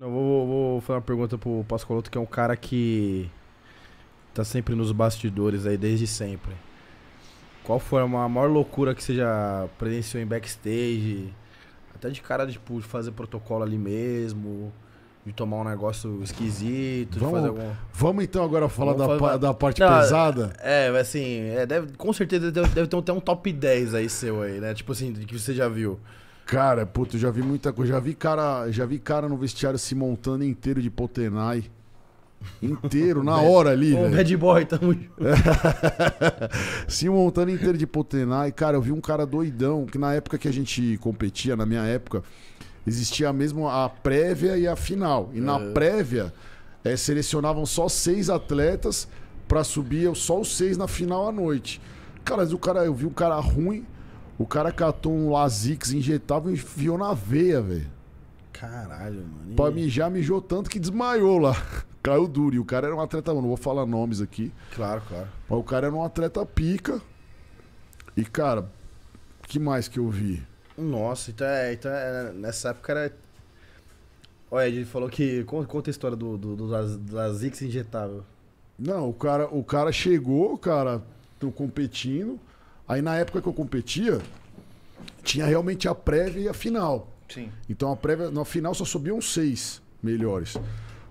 Eu vou, vou fazer uma pergunta pro Pascoloto, que é um cara que tá sempre nos bastidores aí desde sempre. Qual foi a maior loucura que você já presenciou em backstage? Até de cara, tipo, de fazer protocolo ali mesmo, de tomar um negócio esquisito, vamos, de fazer algum... Vamos então agora falar da, fazer... da parte Não, pesada? É, é assim, é, deve, com certeza deve, deve ter até um top 10 aí seu aí, né? Tipo assim, que você já viu. Cara, puto, já vi muita coisa. Já vi cara, já vi cara no vestiário se montando inteiro de Potenai. Inteiro, na hora ali, velho. Bad boy, tamo junto. se montando inteiro de Potenai. Cara, eu vi um cara doidão, que na época que a gente competia, na minha época, existia mesmo a prévia e a final. E é. na prévia, é, selecionavam só seis atletas para subir só os seis na final à noite. Cara, o cara, eu vi um cara ruim o cara catou um Lazix injetável e enfiou na veia, velho. Caralho, mano. Pra mijar, mijou tanto que desmaiou lá. Caiu duro. E o cara era um atleta, mano. Não vou falar nomes aqui. Claro, claro. Mas o cara era um atleta pica. E, cara, que mais que eu vi? Nossa, então é. Então é nessa época era. Olha, ele falou que. Conta a história do, do, do, do Lazix injetável. Não, o cara, o cara chegou, cara, tô competindo. Aí na época que eu competia, tinha realmente a prévia e a final. Sim. Então a prévia, na final só subiam seis melhores.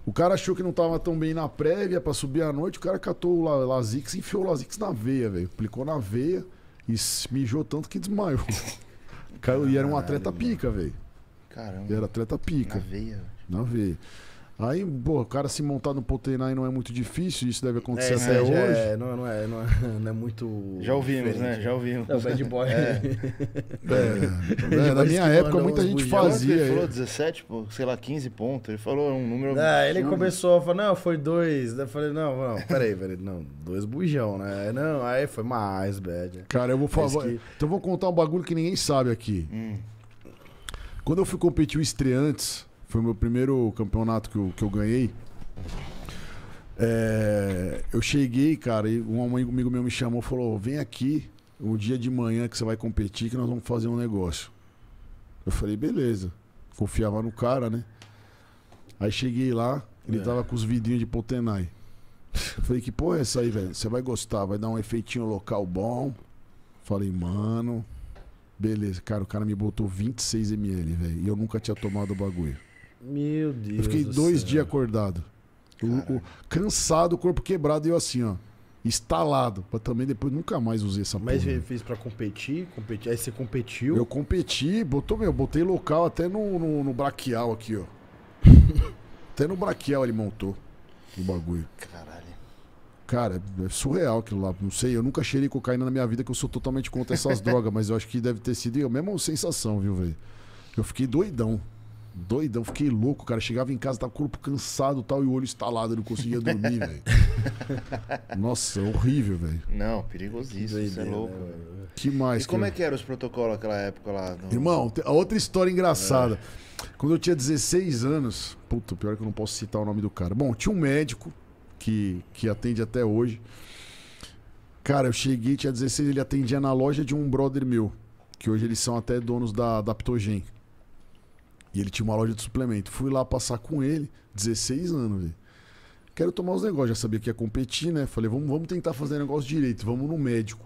O cara achou que não tava tão bem na prévia para subir à noite, o cara catou o Lazix e enfiou o Lazix na veia, velho. Aplicou na veia e mijou tanto que desmaiou. Caiu, e era um atleta pica, velho. Caramba. era atleta pica. Na veia. Na veia. Aí, pô, o cara se montar no Potenai não é muito difícil, isso deve acontecer é, até é, hoje. É não, não é, não, é, não, é, muito. Já ouvimos, né? diferente. né? Já ouvimos. É o bad boy. É. é, é na minha época muita gente fazia. Ele falou 17, pô, sei lá, 15 pontos. Ele falou um número. Ah, ele começou a falar, não, foi dois. Daí eu falei, não, não, peraí, velho. Não, dois bujão, né? Não, aí foi mais, bad. Cara, eu vou falar. Que... Então eu vou contar um bagulho que ninguém sabe aqui. Hum. Quando eu fui competir o Estreantes foi o meu primeiro campeonato que eu, que eu ganhei. É, eu cheguei, cara, e um amigo meu me chamou e falou: vem aqui o dia de manhã que você vai competir, que nós vamos fazer um negócio. Eu falei, beleza. Confiava no cara, né? Aí cheguei lá, ele é. tava com os vidrinhos de Potenai. Eu falei, que porra é essa aí, velho? Você vai gostar, vai dar um efeitinho local bom. Falei, mano. Beleza, cara, o cara me botou 26 ml, velho. E eu nunca tinha tomado o bagulho. Meu Deus. Eu fiquei do dois céu. dias acordado. O, o, cansado, o corpo quebrado e eu assim, ó. Instalado. Pra também depois nunca mais usei essa Mas porra. Mas fez pra competir, competir? Aí você competiu? Eu competi, botou, meu, botei local até no, no, no braquial aqui, ó. até no braquial ele montou o bagulho. Caralho. Cara, é, é surreal aquilo lá. Não sei, eu nunca cheirei cocaína na minha vida, que eu sou totalmente contra essas drogas, mas eu acho que deve ter sido a mesma sensação, viu, velho? Eu fiquei doidão. Doidão, fiquei louco, cara. Chegava em casa, tava corpo cansado tal, e o olho estalado, não conseguia dormir, velho. Nossa, horrível, velho. Não, perigosíssimo, isso é né, louco. Né, que mais, E como cara? é que eram os protocolos naquela época lá? No... Irmão, a outra história engraçada. É. Quando eu tinha 16 anos, puta, pior que eu não posso citar o nome do cara. Bom, tinha um médico que, que atende até hoje. Cara, eu cheguei, tinha 16, ele atendia na loja de um brother meu, que hoje eles são até donos da, da e ele tinha uma loja de suplemento. Fui lá passar com ele, 16 anos, velho. Quero tomar os negócios, já sabia que ia competir, né? Falei, vamos, vamos tentar fazer negócio direito, vamos no médico.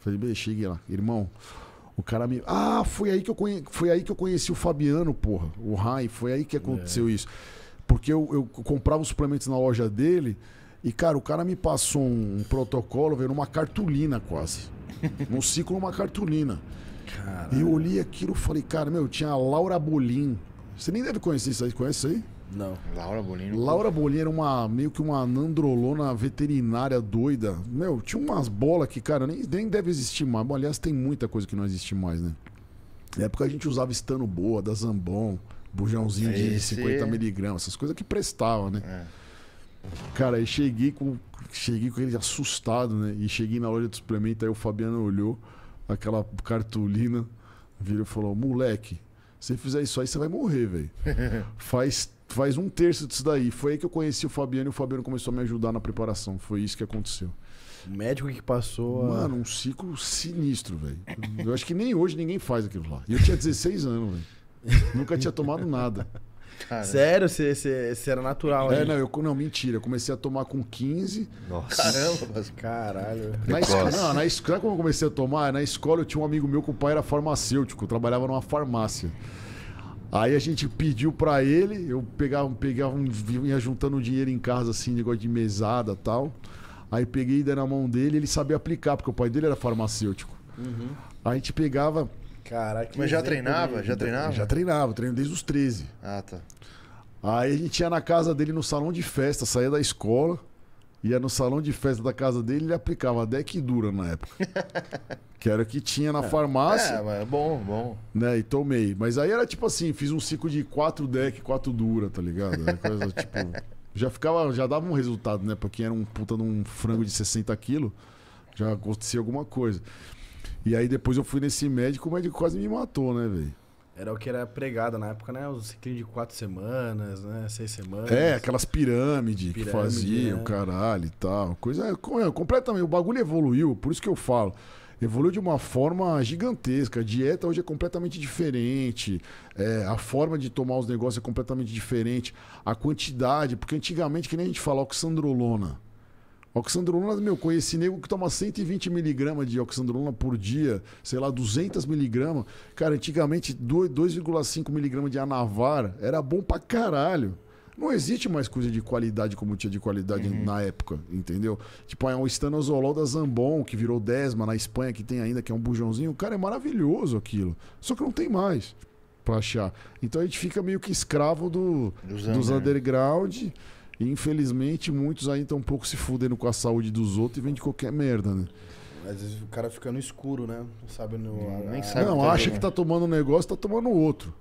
Falei, bem, cheguei lá. Irmão, o cara me. Ah, foi aí que eu, conhe... foi aí que eu conheci o Fabiano, porra. O Rai, foi aí que aconteceu é. isso. Porque eu, eu comprava os suplementos na loja dele. E, cara, o cara me passou um, um protocolo, veio numa cartolina quase. Num ciclo, uma cartolina. Caralho. E eu olhei aquilo e falei, cara, meu, tinha a Laura Bolim. Você nem deve conhecer isso aí, conhece aí? Não. Laura Bolim. Laura Bolin era uma, meio que uma nandrolona veterinária doida. Meu, tinha umas bolas que, cara, nem, nem deve existir mais. Bom, aliás, tem muita coisa que não existe mais, né? Na época a gente usava Estano Boa, da Zambon, bujãozinho de Esse... 50 miligramas, essas coisas que prestavam, né? É. Cara, eu cheguei com, cheguei com ele assustado, né? E cheguei na loja do suplemento, aí o Fabiano olhou aquela cartolina, virou e falou: moleque, se fizer isso aí, você vai morrer, velho. faz, faz um terço disso daí. Foi aí que eu conheci o Fabiano e o Fabiano começou a me ajudar na preparação. Foi isso que aconteceu. O médico que passou. A... Mano, um ciclo sinistro, velho. Eu acho que nem hoje ninguém faz aquilo lá. Eu tinha 16 anos, velho. Nunca tinha tomado nada. Cara. Sério, você era natural. É, não, eu, não, mentira. Eu comecei a tomar com 15. Nossa. Caramba, mas... caralho. Na escola, não, na escola, quando eu comecei a tomar, na escola eu tinha um amigo meu que o pai era farmacêutico, trabalhava numa farmácia. Aí a gente pediu para ele, eu pegava, pegava, ia juntando dinheiro em casa, assim, negócio de mesada tal. Aí peguei e dei na mão dele, ele sabia aplicar, porque o pai dele era farmacêutico. Uhum. Aí a gente pegava, Caraca. Mas já treinava? Já treinava? Já treinava, treino desde os 13. Ah, tá. Aí a gente ia na casa dele no salão de festa, saía da escola, ia no salão de festa da casa dele e aplicava deck dura na época. que era o que tinha na é. farmácia. É, mas é bom, bom. Né, e tomei. Mas aí era tipo assim, fiz um ciclo de quatro deck, quatro dura, tá ligado? Era coisa tipo... Já ficava, já dava um resultado, né? Pra quem era um puta de um frango de 60 quilos, já acontecia alguma coisa. E aí depois eu fui nesse médico, o médico quase me matou, né, velho? Era o que era pregado na época, né? os ciclinho de quatro semanas, né? Seis semanas. É, aquelas pirâmides pirâmide, que faziam, né? caralho e tal. Coisa é, completamente. O bagulho evoluiu, por isso que eu falo. Evoluiu de uma forma gigantesca. A dieta hoje é completamente diferente. É, a forma de tomar os negócios é completamente diferente. A quantidade, porque antigamente, que nem a gente fala, oxandrolona. Oxandrolona, meu, conheci nego que toma 120 miligramas de oxandrolona por dia, sei lá, 200 miligramas. Cara, antigamente 2,5 miligramas de anavar era bom pra caralho. Não existe mais coisa de qualidade como tinha de qualidade uhum. na época, entendeu? Tipo, é um estanozolol da Zambon, que virou Desma na Espanha, que tem ainda, que é um bujãozinho. Cara, é maravilhoso aquilo. Só que não tem mais pra achar. Então a gente fica meio que escravo do, dos, dos underground. underground infelizmente muitos ainda estão um pouco se fudendo com a saúde dos outros e vende qualquer merda, né? Às vezes o cara fica no escuro, né? Não sabe no. nem sabe não acha é. que tá tomando um negócio, tá tomando outro.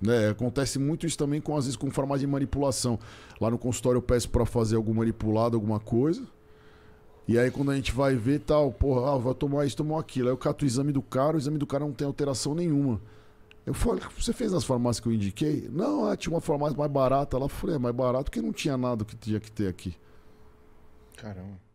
Né? Acontece muito isso também, com, às vezes, com formas de manipulação. Lá no consultório eu peço para fazer algum manipulado, alguma coisa. E aí quando a gente vai ver tal, porra, ah, vai tomar isso, tomou aquilo. Aí eu cato o exame do cara, o exame do cara não tem alteração nenhuma. Eu falei, você fez as farmácias que eu indiquei? Não, é, tinha uma farmácia mais barata lá. Eu falei, é mais barato porque não tinha nada que tinha que ter aqui. Caramba.